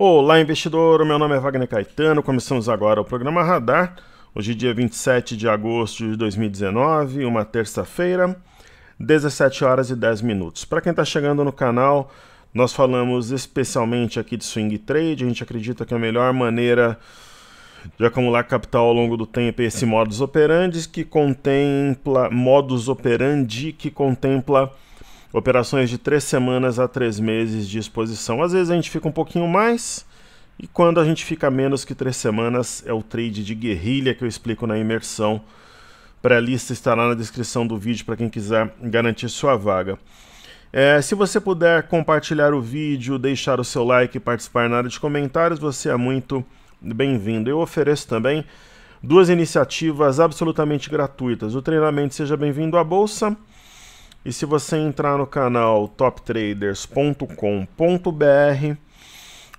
Olá, investidor. Meu nome é Wagner Caetano. Começamos agora o programa Radar. Hoje, dia 27 de agosto de 2019, uma terça-feira, 17 horas e 10 minutos. Para quem está chegando no canal, nós falamos especialmente aqui de swing trade. A gente acredita que a melhor maneira de acumular capital ao longo do tempo é esse modus operandi que contempla modus operandi que contempla Operações de três semanas a três meses de exposição. Às vezes a gente fica um pouquinho mais, e quando a gente fica menos que três semanas, é o trade de guerrilha que eu explico na imersão. Pré-lista estará na descrição do vídeo para quem quiser garantir sua vaga. É, se você puder compartilhar o vídeo, deixar o seu like e participar na área de comentários, você é muito bem-vindo. Eu ofereço também duas iniciativas absolutamente gratuitas. O treinamento Seja Bem-vindo à Bolsa e se você entrar no canal toptraders.com.br,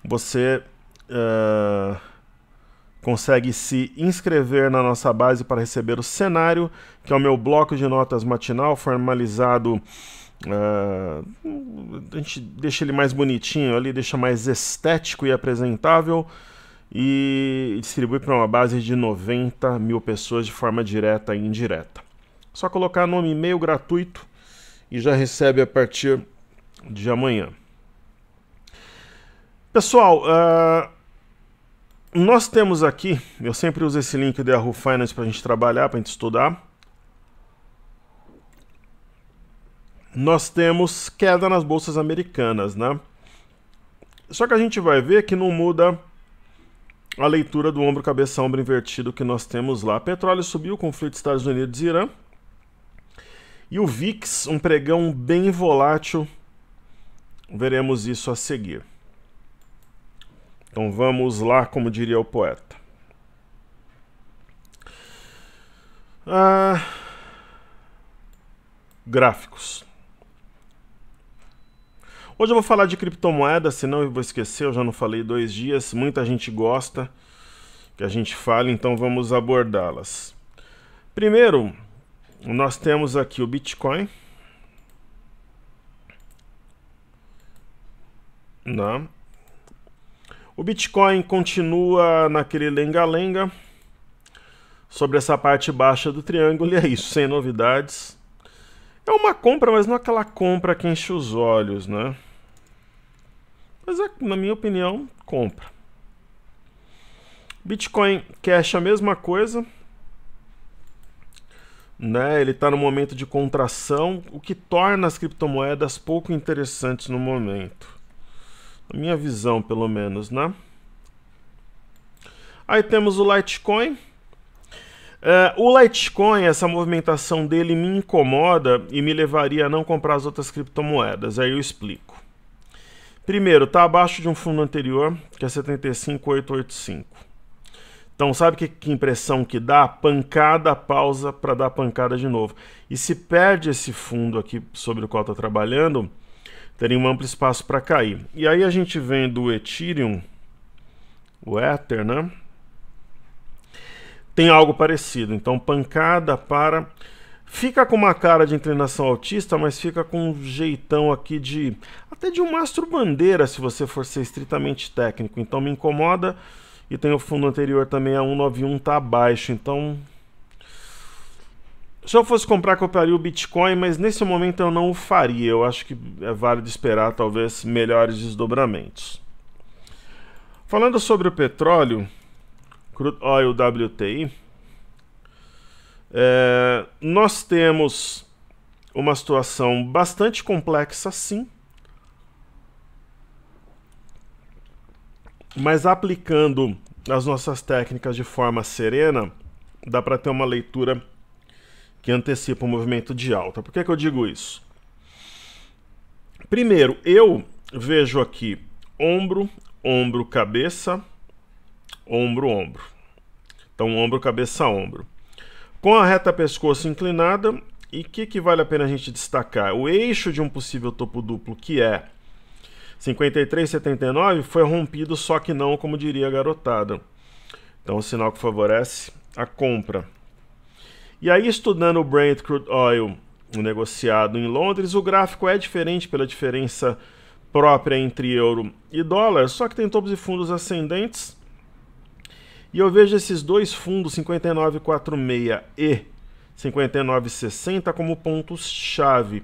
você uh, consegue se inscrever na nossa base para receber o cenário, que é o meu bloco de notas matinal formalizado. Uh, a gente deixa ele mais bonitinho ali, deixa mais estético e apresentável e distribui para uma base de 90 mil pessoas de forma direta e indireta. Só colocar nome e-mail gratuito e já recebe a partir de amanhã. Pessoal, uh, nós temos aqui, eu sempre uso esse link da Yahoo Finance para a gente trabalhar, para a gente estudar. Nós temos queda nas bolsas americanas, né? Só que a gente vai ver que não muda a leitura do ombro, cabeça, ombro invertido que nós temos lá. Petróleo subiu, conflito Estados Unidos e Irã. E o VIX, um pregão bem volátil. Veremos isso a seguir. Então vamos lá, como diria o poeta. Ah, gráficos. Hoje eu vou falar de criptomoedas, senão eu vou esquecer, eu já não falei dois dias. Muita gente gosta que a gente fale, então vamos abordá-las. Primeiro, nós temos aqui o Bitcoin. Não. Né? O Bitcoin continua naquele lenga-lenga sobre essa parte baixa do triângulo e é isso, sem novidades. É uma compra, mas não é aquela compra que enche os olhos, né? Mas é, na minha opinião, compra. Bitcoin Cash a mesma coisa né? Ele está no momento de contração, o que torna as criptomoedas pouco interessantes no momento. Na minha visão, pelo menos, né? Aí temos o Litecoin. É, o Litecoin, essa movimentação dele me incomoda e me levaria a não comprar as outras criptomoedas. Aí eu explico. Primeiro, está abaixo de um fundo anterior, que é 75885. Então, sabe que, que impressão que dá? Pancada, pausa para dar pancada de novo. E se perde esse fundo aqui sobre o qual está trabalhando, teria um amplo espaço para cair. E aí a gente vem do Ethereum, o Ether, né? Tem algo parecido. Então, pancada para. Fica com uma cara de inclinação autista, mas fica com um jeitão aqui de. Até de um mastro bandeira, se você for ser estritamente técnico. Então, me incomoda e tem o fundo anterior também, a 191 está abaixo. Então, se eu fosse comprar, compraria o Bitcoin, mas nesse momento eu não o faria. Eu acho que é válido esperar talvez melhores desdobramentos. Falando sobre o petróleo, crude oil WTI, é, nós temos uma situação bastante complexa sim. Mas aplicando as nossas técnicas de forma serena, dá para ter uma leitura que antecipa o movimento de alta. Por que, que eu digo isso? Primeiro, eu vejo aqui ombro, ombro, cabeça, ombro, ombro. Então, ombro, cabeça, ombro. Com a reta pescoço inclinada, e o que, que vale a pena a gente destacar? O eixo de um possível topo duplo, que é 53,79 foi rompido, só que não, como diria a garotada. Então, um sinal que favorece a compra. E aí, estudando o Brent Crude Oil negociado em Londres, o gráfico é diferente pela diferença própria entre euro e dólar, só que tem todos e fundos ascendentes. E eu vejo esses dois fundos, 5946 e 5960, como pontos-chave.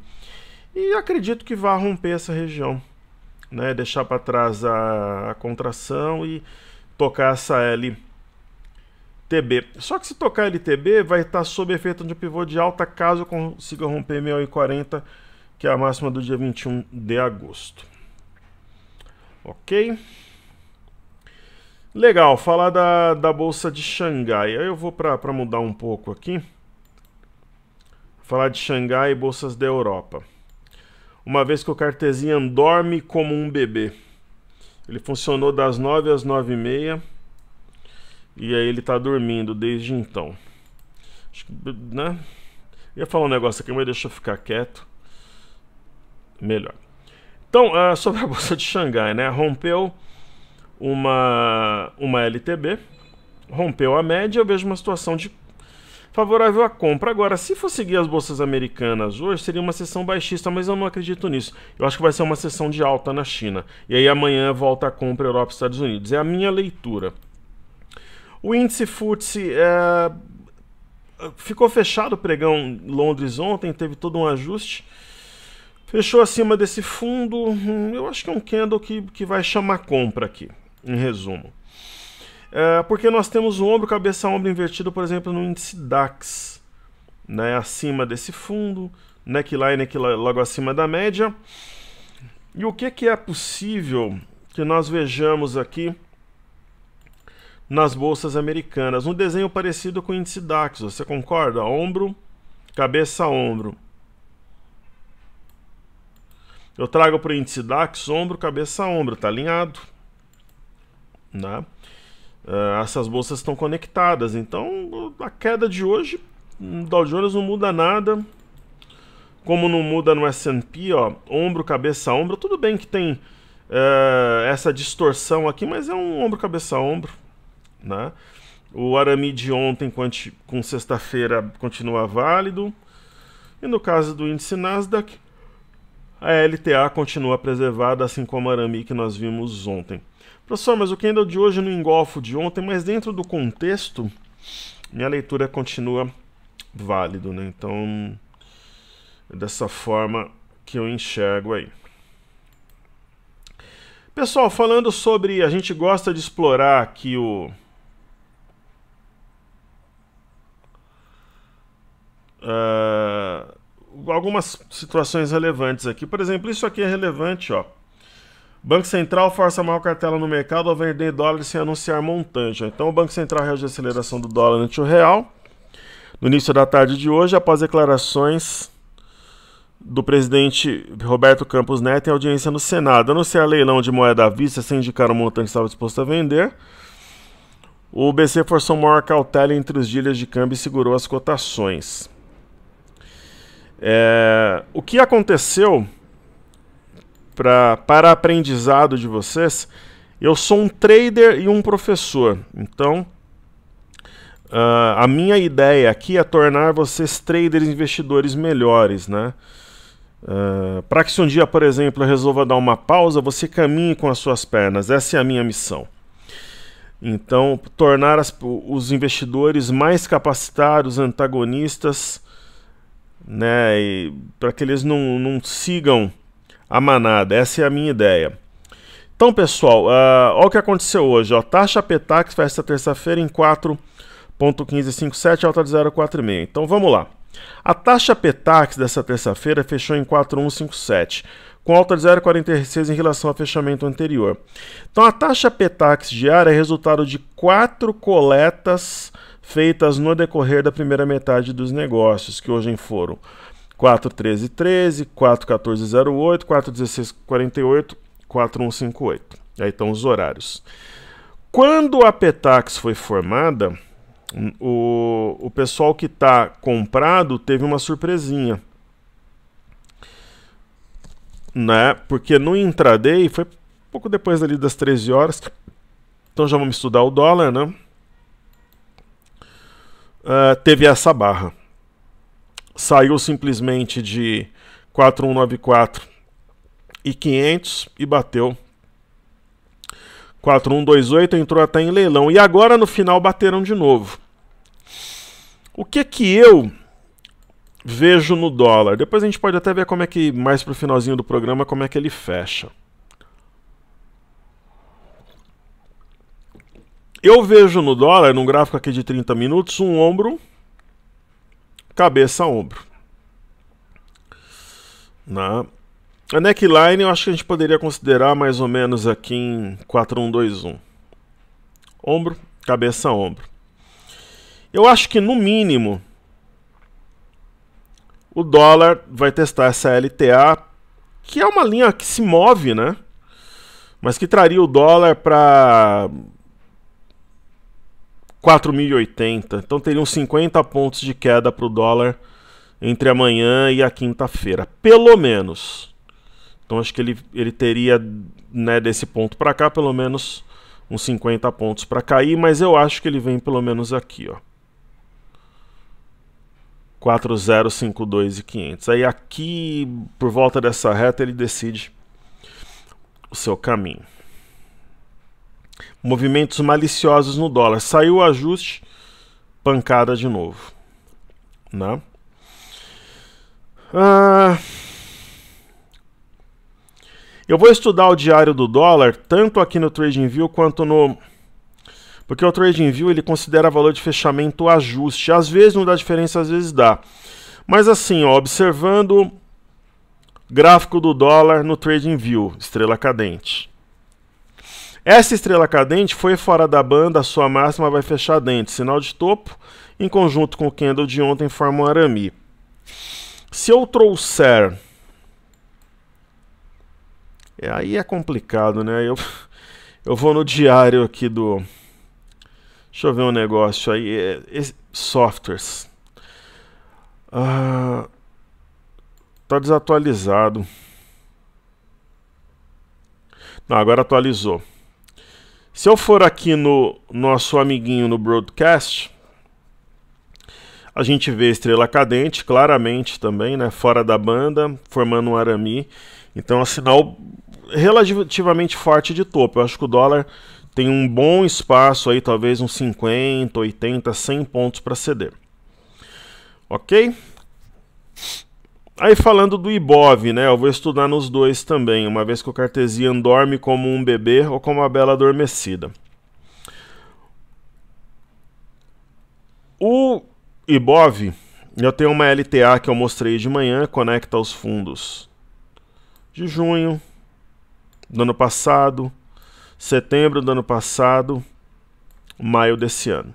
E acredito que vá romper essa região né, deixar para trás a, a, contração e tocar essa LTB. Só que se tocar LTB, vai estar tá sob efeito de pivô de alta caso eu consiga romper 1.040 que é a máxima do dia 21 de agosto. Ok? Legal, falar da, da Bolsa de Xangai. Aí eu vou para mudar um pouco aqui. Falar de Xangai e bolsas da Europa uma vez que o Cartesian dorme como um bebê. Ele funcionou das 9 às 9 e meia e aí ele está dormindo desde então. Acho que, né? Eu ia falar um negócio aqui, mas deixa eu ficar quieto. Melhor. Então, uh, sobre a Bolsa de Xangai, né? Rompeu uma, uma LTB, rompeu a média, eu vejo uma situação de favorável à compra. Agora, se for seguir as bolsas americanas hoje, seria uma sessão baixista, mas eu não acredito nisso. Eu acho que vai ser uma sessão de alta na China. E aí amanhã volta a compra Europa e Estados Unidos. É a minha leitura. O índice FTSE é... ficou fechado o pregão Londres ontem, teve todo um ajuste. Fechou acima desse fundo, hum, eu acho que é um candle que, que vai chamar compra aqui, em resumo. É, porque nós temos o ombro, cabeça, ombro invertido, por exemplo, no índice DAX, né, acima desse fundo, neckline aqui logo acima da média. E o que, que é possível que nós vejamos aqui nas bolsas americanas? Um desenho parecido com o índice DAX, você concorda? Ombro, cabeça, ombro. Eu trago para o índice DAX, ombro, cabeça, ombro, está alinhado. Né? Uh, essas bolsas estão conectadas. Então, a queda de hoje, no hum, Dow Jones não muda nada. Como não muda no S&P, ó, ombro, cabeça, ombro. Tudo bem que tem uh, essa distorção aqui, mas é um ombro, cabeça, ombro, né? O arame de ontem com sexta-feira continua válido. E no caso do índice Nasdaq, a LTA continua preservada, assim como o arame que nós vimos ontem. Professor, mas o candle de hoje não engolfa o de ontem, mas dentro do contexto, minha leitura continua válido, né? Então, dessa forma que eu enxergo aí. Pessoal, falando sobre a gente gosta de explorar aqui o uh, algumas situações relevantes aqui. Por exemplo, isso aqui é relevante, ó. Banco Central força maior cartela no mercado ao vender dólares sem anunciar montante. Então, o Banco Central reage à aceleração do dólar ante o real no início da tarde de hoje, após declarações do presidente Roberto Campos Neto em audiência no Senado. Anunciar leilão de moeda à vista sem indicar o montante que estava disposto a vender. O BC forçou maior cautela entre os dias de câmbio e segurou as cotações. É, o que aconteceu pra, para aprendizado de vocês, eu sou um trader e um professor. Então, uh, a minha ideia aqui é tornar vocês traders investidores melhores, né? Uh, ah, para que se um dia, por exemplo, eu resolva dar uma pausa, você caminhe com as suas pernas. Essa é a minha missão. Então, tornar as, os investidores mais capacitados, antagonistas, né, para que eles não, não sigam a manada. Essa é a minha ideia. Então, pessoal, uh, olha o que aconteceu hoje. Ó. Taxa Petax festa terça-feira em 4.1557, alta de 0,46. Então, vamos lá. A taxa Petax dessa terça-feira fechou em 4.157, com alta de 0,46 em relação ao fechamento anterior. Então, a taxa Petax diária é resultado de quatro coletas feitas no decorrer da primeira metade dos negócios, que hoje foram 41313, 41408, 41648, 4158. Aí estão os horários. Quando a Petax foi formada, hum, o, o pessoal que está comprado teve uma surpresinha. Né? Porque no intraday foi pouco depois ali das 13 horas. Então já vamos estudar o dólar, né? Uh, teve essa barra saiu simplesmente de 4194 e 500 e bateu 4128, entrou até em leilão. E agora no final bateram de novo. O que que eu vejo no dólar? Depois a gente pode até ver como é que mais pro finalzinho do programa como é que ele fecha. Eu vejo no dólar, num gráfico aqui de 30 minutos, um ombro cabeça a ombro. Na né? a neckline eu acho que a gente poderia considerar mais ou menos aqui em 4121. Ombro, cabeça a ombro. Eu acho que no mínimo o dólar vai testar essa LTA, que é uma linha que se move, né? Mas que traria o dólar para 4.080. Então teriam 50 pontos de queda para o dólar entre amanhã e a quinta-feira, pelo menos. Então acho que ele, ele teria, né, desse ponto para cá, pelo menos uns 50 pontos para cair, mas eu acho que ele vem pelo menos aqui, ó. 4052 e 500. Aí aqui, por volta dessa reta, ele decide o seu caminho. Movimentos maliciosos no dólar. Saiu o ajuste, pancada de novo. Né? Ah, eu vou estudar o diário do dólar tanto aqui no TradingView quanto no... Porque o TradingView ele considera valor de fechamento ajuste. Às vezes não dá diferença, às vezes dá. Mas assim, ó, observando gráfico do dólar no TradingView, estrela cadente. Essa estrela cadente foi fora da banda, a sua máxima vai fechar dente. Sinal de topo, em conjunto com o candle de ontem, forma um arame. Se eu trouxer... É, aí é complicado, né? Eu, eu vou no diário aqui do... Deixa eu ver um negócio aí. É, é, softwares. Ah, tá desatualizado. Não, agora atualizou. Se eu for aqui no nosso amiguinho no broadcast, a gente vê estrela cadente claramente também, né, fora da banda, formando um arami. Então, é um sinal relativamente forte de topo. Eu acho que o dólar tem um bom espaço aí, talvez uns 50, 80, 100 pontos para ceder. OK? Aí falando do Ibov, né? Eu vou estudar nos dois também, uma vez que o Cartesiano dorme como um bebê ou como a bela adormecida. O Ibov, eu tenho uma LTA que eu mostrei de manhã, conecta os fundos de junho do ano passado, setembro do ano passado, maio desse ano.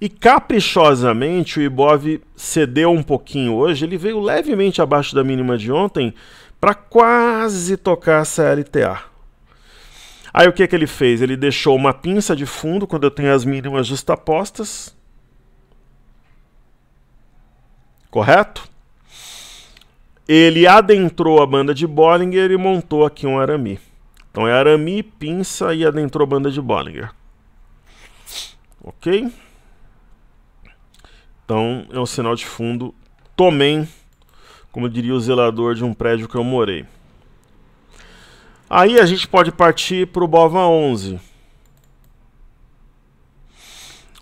E caprichosamente o Ibov cedeu um pouquinho hoje, ele veio levemente abaixo da mínima de ontem para quase tocar essa LTA. Aí o que, é que ele fez? Ele deixou uma pinça de fundo quando eu tenho as mínimas justapostas. Correto? Ele adentrou a banda de Bollinger e montou aqui um arami. Então é arami, pinça e adentrou a banda de Bollinger. Ok? Então é um sinal de fundo. Tomem, como diria o zelador de um prédio que eu morei. Aí a gente pode partir para o BOVA 11.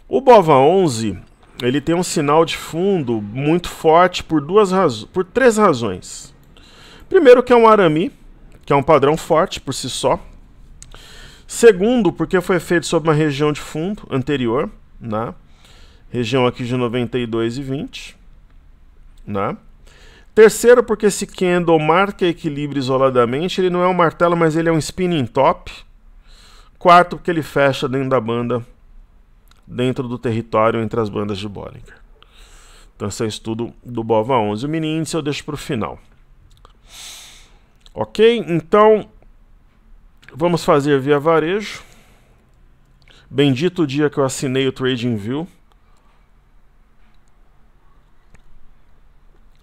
O BOVA 11 ele tem um sinal de fundo muito forte por duas por três razões. Primeiro que é um arami, que é um padrão forte por si só. Segundo, porque foi feito sobre uma região de fundo anterior, né? região aqui de 92,20, né? Terceiro, porque esse candle marca equilíbrio isoladamente, ele não é um martelo, mas ele é um spinning top. Quarto, porque ele fecha dentro da banda, dentro do território entre as bandas de Bollinger. Então esse é o estudo do BOVA 11. O mini índice eu deixo para o final. Ok? Então, vamos fazer via varejo. Bendito o dia que eu assinei o TradingView.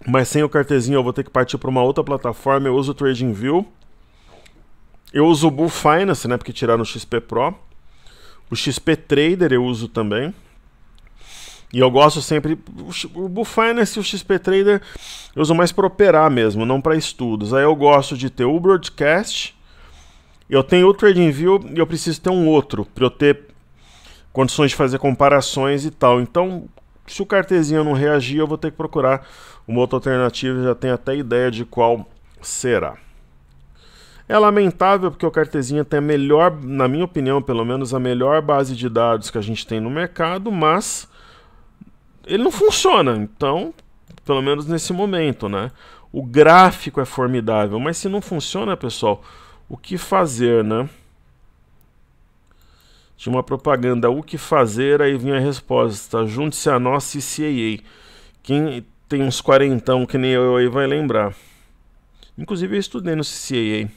Mas sem o cartezinho eu vou ter que partir para uma outra plataforma. Eu uso o TradingView. Eu uso o Bull Finance, né? Porque tiraram o XP Pro. O XP Trader eu uso também. E eu gosto sempre. O Bull Finance e o XP Trader eu uso mais para operar mesmo, não para estudos. Aí eu gosto de ter o Broadcast. Eu tenho o TradingView e eu preciso ter um outro para eu ter condições de fazer comparações e tal. Então, se o cartezinho não reagir, eu vou ter que procurar uma outra alternativa já tem até ideia de qual será. É lamentável porque o Cartesinha tem a melhor, na minha opinião, pelo menos a melhor base de dados que a gente tem no mercado, mas ele não funciona. Então, pelo menos nesse momento, né? O gráfico é formidável, mas se não funciona, pessoal, o que fazer, né? Tinha uma propaganda, o que fazer, aí vinha a resposta, junte-se a nossa CCAA. Quem tem uns quarentão que nem eu aí vai lembrar. Inclusive eu estudei no CCAA.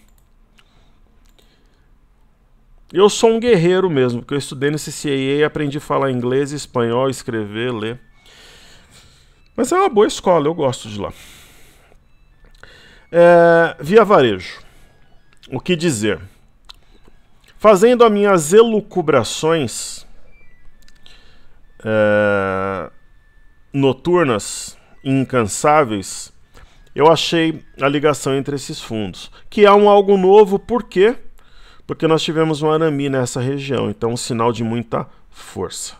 Eu sou um guerreiro mesmo, porque eu estudei no CCAA, aprendi a falar inglês, espanhol, escrever, ler. Mas é uma boa escola, eu gosto de lá. É, via varejo. O que dizer? Fazendo as minhas elucubrações é, noturnas, incansáveis, eu achei a ligação entre esses fundos, que é um algo novo, por quê? Porque nós tivemos um arami nessa região, então um sinal de muita força.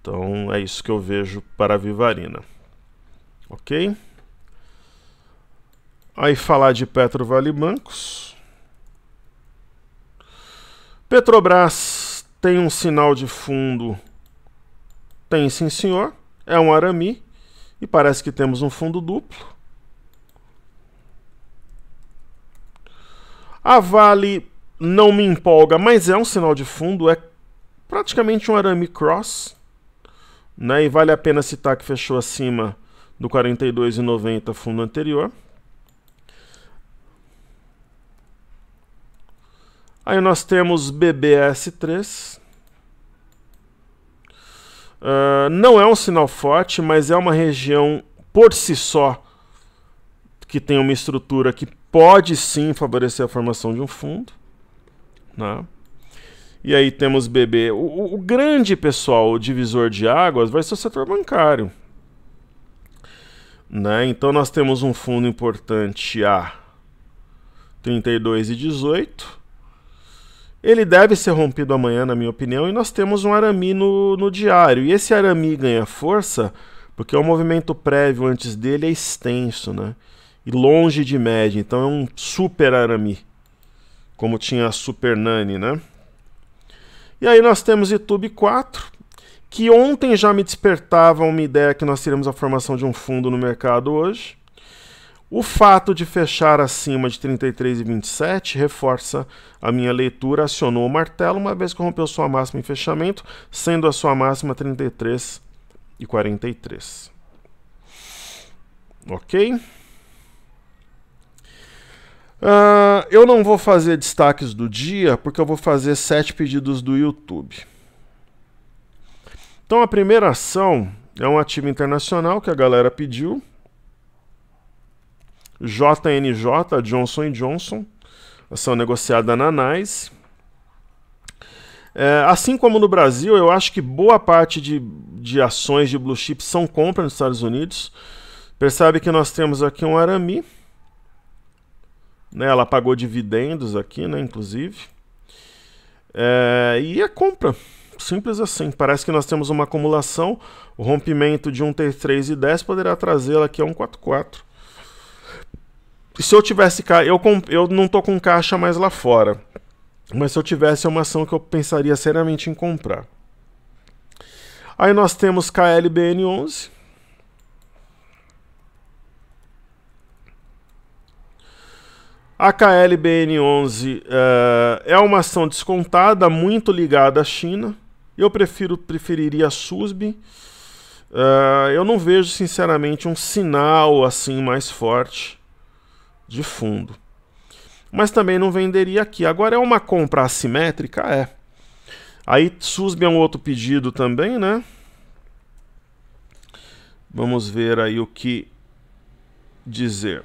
Então é isso que eu vejo para a Vivarina. Ok? Aí falar de Petro Vale Bancos. Petrobras tem um sinal de fundo. Tem sim, senhor. É um arami. E parece que temos um fundo duplo. A Vale não me empolga, mas é um sinal de fundo, é praticamente um arame cross. Né? E vale a pena citar que fechou acima do 42,90 fundo anterior. Aí nós temos BBS3. Ah, não é um sinal forte, mas é uma região por si só que tem uma estrutura que pode sim favorecer a formação de um fundo. Né? E aí temos BB. O, o grande pessoal, o divisor de águas, vai ser o setor bancário. Né? Então nós temos um fundo importante A 32 e 18 ele deve ser rompido amanhã, na minha opinião, e nós temos um Arami no, no diário. E esse Arami ganha força porque o é movimento prévio antes dele é extenso, né? E longe de média, então é um super Arami, como tinha a Super Nani, né? E aí nós temos YouTube 4, que ontem já me despertava uma ideia que nós teríamos a formação de um fundo no mercado hoje. O fato de fechar acima de 33,27 reforça a minha leitura, acionou o martelo, uma vez que rompeu sua máxima em fechamento, sendo a sua máxima 33,43. Ok? Uh, eu não vou fazer destaques do dia, porque eu vou fazer sete pedidos do YouTube. Então a primeira ação é um ativo internacional que a galera pediu JNJ, Johnson Johnson, são negociadas na NANAIS. É, assim como no Brasil, eu acho que boa parte de, de ações de blue chip são compra nos Estados Unidos. Percebe que nós temos aqui um Arami. Né, ela pagou dividendos aqui, né, inclusive. É, e é compra. Simples assim. Parece que nós temos uma acumulação. O rompimento de um T3 e 10 poderá trazê-la aqui a 1,44 se eu tivesse caixa, eu, eu não tô com caixa mais lá fora, mas se eu tivesse é uma ação que eu pensaria seriamente em comprar. Aí nós temos KLBN11. A KLBN11 uh, eh, é uma ação descontada, muito ligada à China. Eu prefiro preferiria a SUSB. Uh, eh, eu não vejo, sinceramente, um sinal assim mais forte de fundo. Mas também não venderia aqui. Agora é uma compra assimétrica? É. Aí SUSB é um outro pedido também, né? Vamos ver aí o que dizer.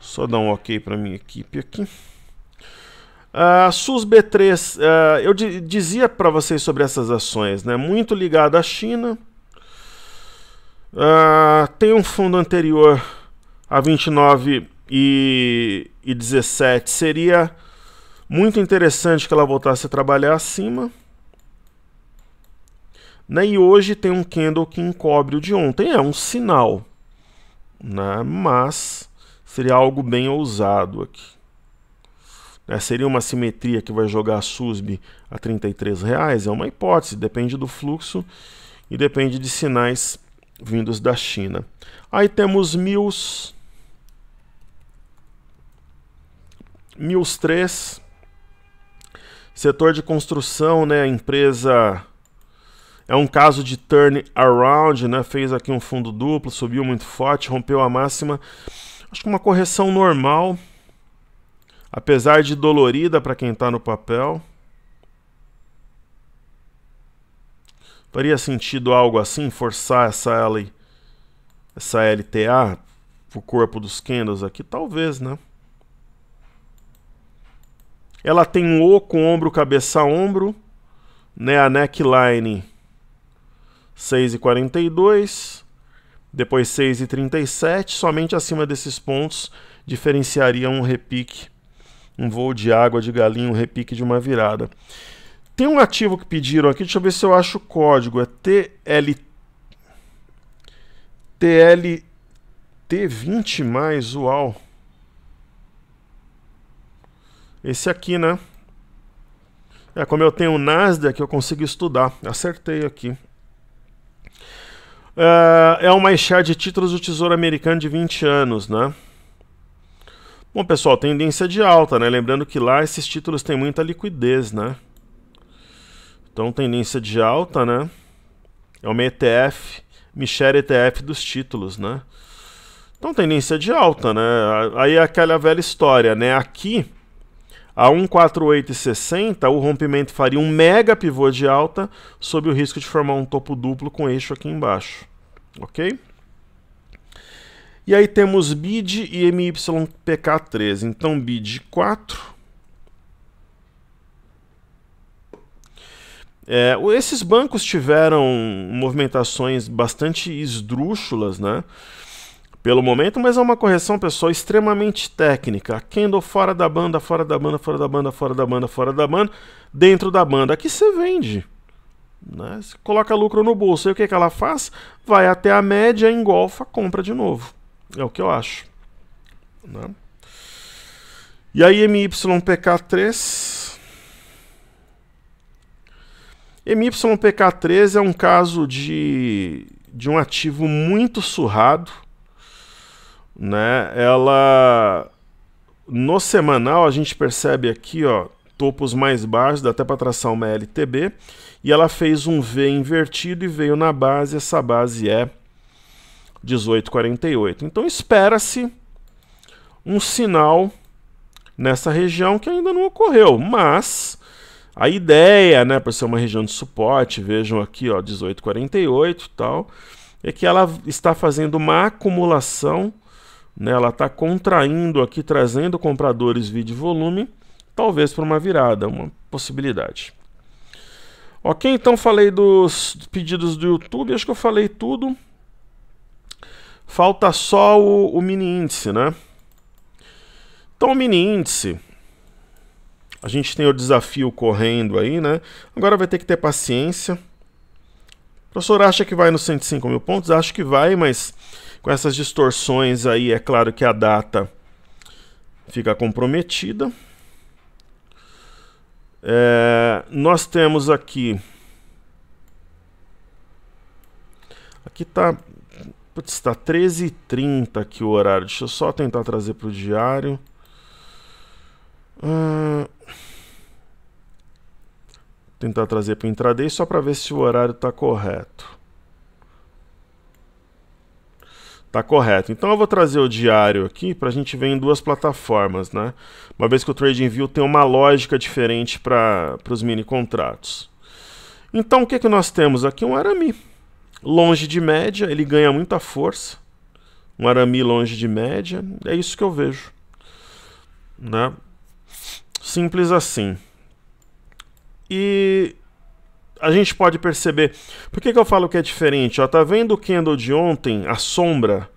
Só dar um ok para minha equipe aqui. Uh, ah, susb 3 uh, ah, eu dizia para vocês sobre essas ações, né? Muito ligada à China. Uh, tem um fundo anterior a 29 e, e 17. Seria muito interessante que ela voltasse a trabalhar acima. Né? E hoje tem um candle que encobre o de ontem. É um sinal. Né? Mas seria algo bem ousado aqui. Né, seria uma simetria que vai jogar a SUSB a R$ 33,00? É uma hipótese, depende do fluxo e depende de sinais vindos da China. Aí temos Mills, Mills 3, setor de construção, né? A empresa é um caso de turn around, né? Fez aqui um fundo duplo, subiu muito forte, rompeu a máxima. Acho que uma correção normal, apesar de dolorida para quem está no papel. Faria sentido algo assim, forçar essa, L, essa LTA corpo dos candles aqui? Talvez, né? Ela tem oco, ombro, cabeça, ombro. Né? A neckline 6,42. Depois 6,37. Somente acima desses pontos diferenciaria um repique, um voo de água de galinha, um repique de uma virada. Tem um ativo que pediram aqui, deixa eu ver se eu acho o código. É TL... TLT20+, uau... Esse aqui, né? É, como eu tenho o Nasdaq, eu consigo estudar. Acertei aqui. É, é uma share de títulos do Tesouro Americano de 20 anos, né? Bom, pessoal, tendência de alta, né? Lembrando que lá esses títulos têm muita liquidez, né? Então, tendência de alta, né? É uma ETF, Michel ETF dos títulos, né? Então, tendência de alta, né? Aí é aquela velha história, né? Aqui a 148,60 o rompimento faria um mega pivô de alta sob o risco de formar um topo duplo com eixo aqui embaixo, ok? E aí temos BID e MYPK13, então BID 4, É, esses bancos tiveram movimentações bastante esdrúxulas, né? pelo momento, mas é uma correção, pessoal, extremamente técnica. A candle fora da banda, fora da banda, fora da banda, fora da banda, fora da banda, dentro da banda. Aqui você vende. Né? Você coloca lucro no bolso. E o que, que ela faz? Vai até a média, engolfa, compra de novo. É o que eu acho. Né? E aí MYPK3. MYPK3 é um caso de, de um ativo muito surrado né? Ela no semanal a gente percebe aqui, ó, topos mais baixos, dá até para traçar uma LTB, e ela fez um V invertido e veio na base, essa base é 1848. Então espera-se um sinal nessa região que ainda não ocorreu, mas a ideia, né, para ser uma região de suporte, vejam aqui, ó, 1848 e tal, é que ela está fazendo uma acumulação né? Ela está contraindo aqui, trazendo compradores vídeo volume, talvez para uma virada, uma possibilidade. Ok, então falei dos pedidos do YouTube, acho que eu falei tudo. Falta só o, o mini índice, né? Então, o mini índice, a gente tem o desafio correndo aí, né? Agora vai ter que ter paciência. O professor acha que vai nos 105 mil pontos? Acho que vai, mas com essas distorções aí, é claro que a data fica comprometida. É, nós temos aqui... Aqui está está 13h30 aqui o horário. Deixa eu só tentar trazer para o diário. Uh... Tentar trazer para o intraday só para ver se o horário está correto. Tá correto. Então eu vou trazer o diário aqui para a gente ver em duas plataformas, né? Uma vez que o TradingView tem uma lógica diferente para os mini contratos. Então o que, é que nós temos aqui? Um arami. Longe de média, ele ganha muita força. Um arami longe de média, é isso que eu vejo. Né? Simples assim. E a gente pode perceber. Por que, que eu falo que é diferente? Ó, tá vendo o candle de ontem, a sombra?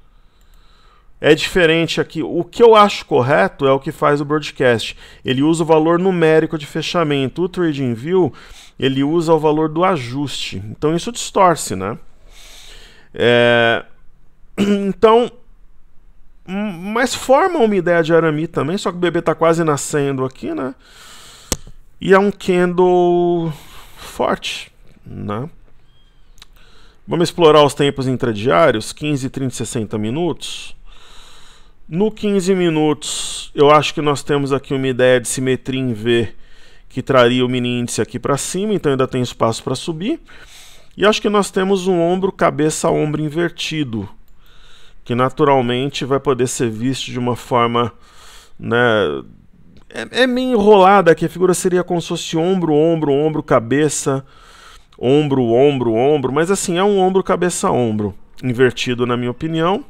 É diferente aqui. O que eu acho correto é o que faz o broadcast. Ele usa o valor numérico de fechamento. O Trading View ele usa o valor do ajuste. Então isso distorce, né? É... Então, hum, mas forma uma ideia de arami também, só que o bebê está quase nascendo aqui, né? E é um candle forte, né? Vamos explorar os tempos intradiários, 15, 30, 60 minutos. No 15 minutos, eu acho que nós temos aqui uma ideia de simetria em V que traria o mini índice aqui para cima, então ainda tem espaço para subir. E acho que nós temos um ombro cabeça ombro invertido, que naturalmente vai poder ser visto de uma forma né, é, é meio enrolada que a figura seria como se fosse ombro, ombro, ombro, cabeça, ombro, ombro, ombro, mas assim, é um ombro, cabeça, ombro, invertido na minha opinião.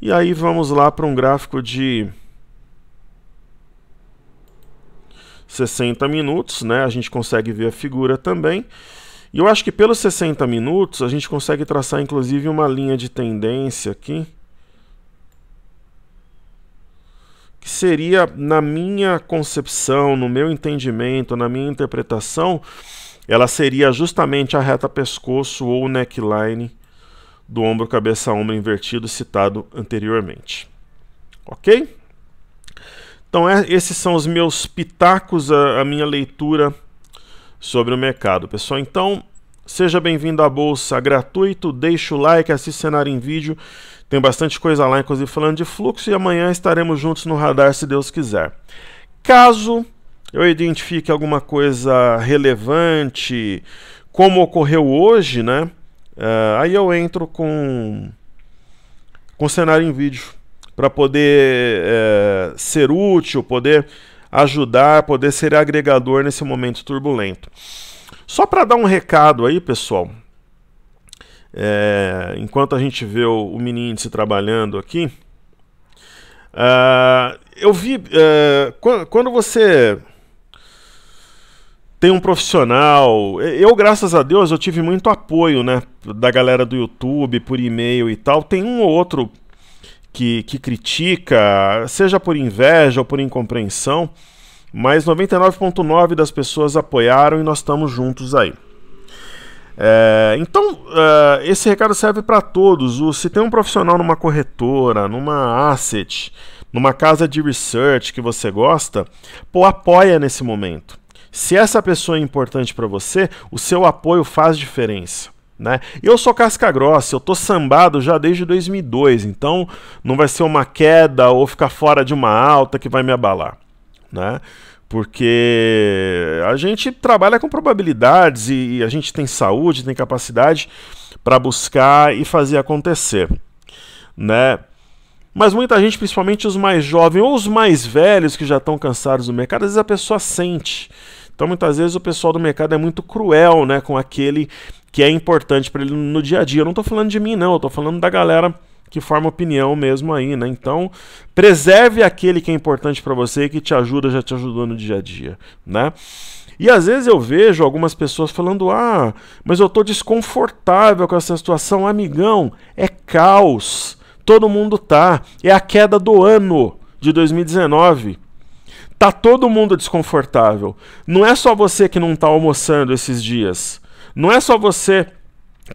E aí vamos lá para um gráfico de 60 minutos, né? A gente consegue ver a figura também. E eu acho que pelos 60 minutos a gente consegue traçar inclusive uma linha de tendência aqui que seria, na minha concepção, no meu entendimento, na minha interpretação, ela seria justamente a reta pescoço ou neckline do ombro cabeça ombro invertido citado anteriormente. Ok? Então é, esses são os meus pitacos, a, a minha leitura sobre o mercado, pessoal. Então Seja bem-vindo à Bolsa Gratuito, deixa o like, assista o cenário em vídeo, tem bastante coisa lá, inclusive falando de fluxo, e amanhã estaremos juntos no radar, se Deus quiser. Caso eu identifique alguma coisa relevante, como ocorreu hoje, né? Uh, aí eu entro com, com cenário em vídeo, para poder eh, ser útil, poder ajudar, poder ser agregador nesse momento turbulento. Só para dar um recado aí, pessoal, é, enquanto a gente vê o, o mini índice trabalhando aqui, uh, eu vi. Uh, é, quando, quando você tem um profissional. Eu, graças a Deus, eu tive muito apoio, né, da galera do YouTube, por e-mail e tal. Tem um ou outro que, que critica, seja por inveja ou por incompreensão mas 99,9% das pessoas apoiaram e nós estamos juntos aí. É, então, é, esse recado serve para todos. O, se tem um profissional numa corretora, numa asset, numa casa de research que você gosta, pô, apoia nesse momento. Se essa pessoa é importante para você, o seu apoio faz diferença. Né? Eu sou casca grossa, eu tô sambado já desde 2002, então não vai ser uma queda ou ficar fora de uma alta que vai me abalar né? Porque a gente trabalha com probabilidades e a gente tem saúde, tem capacidade para buscar e fazer acontecer, né? Mas muita gente, principalmente os mais jovens ou os mais velhos que já estão cansados do mercado, às vezes a pessoa sente. Então muitas vezes o pessoal do mercado é muito cruel, né, com aquele que é importante para ele no dia a dia. Eu não estou falando de mim não, eu tô falando da galera que forma opinião mesmo aí, né? Então, preserve aquele que é importante para você, que te ajuda, já te ajudou no dia a dia, né? E às vezes eu vejo algumas pessoas falando: "Ah, mas eu tô desconfortável com essa situação, amigão, é caos. Todo mundo tá, é a queda do ano de 2019. Tá todo mundo desconfortável. Não é só você que não tá almoçando esses dias. Não é só você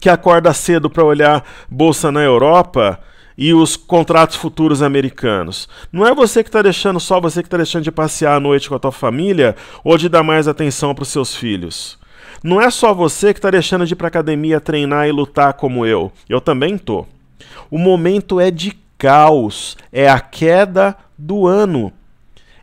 que acorda cedo para olhar bolsa na Europa e os contratos futuros americanos. Não é você que está deixando, só você que está deixando de passear à noite com a tua família ou de dar mais atenção para os seus filhos. Não é só você que está deixando de ir para academia treinar e lutar como eu. Eu também tô. O momento é de caos, é a queda do ano.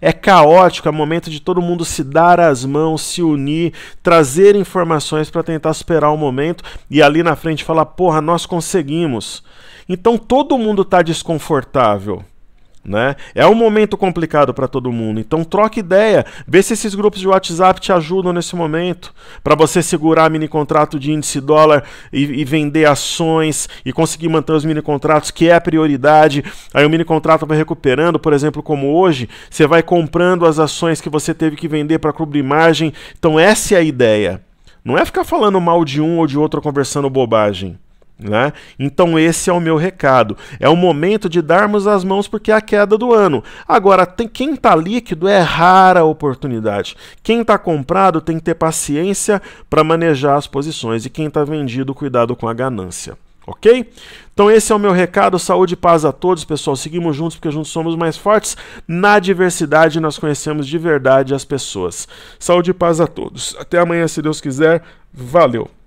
É caótico, é momento de todo mundo se dar as mãos, se unir, trazer informações para tentar superar o momento e ali na frente falar: porra, nós conseguimos. Então todo mundo está desconfortável. Né? É um momento complicado para todo mundo. Então troca ideia, vê se esses grupos de WhatsApp te ajudam nesse momento para você segurar mini contrato de índice dólar e, e, vender ações e conseguir manter os mini contratos que é a prioridade. Aí o mini contrato vai recuperando, por exemplo, como hoje, você vai comprando as ações que você teve que vender para cobrir margem. Então essa é a ideia. Não é ficar falando mal de um ou de outro conversando bobagem. Né? Então, esse é o meu recado. É o momento de darmos as mãos porque é a queda do ano. Agora, tem, quem está líquido é rara oportunidade. Quem está comprado tem que ter paciência para manejar as posições. E quem está vendido, cuidado com a ganância. Ok? Então, esse é o meu recado. Saúde e paz a todos, pessoal. Seguimos juntos porque juntos somos mais fortes. Na diversidade, nós conhecemos de verdade as pessoas. Saúde e paz a todos. Até amanhã, se Deus quiser. Valeu!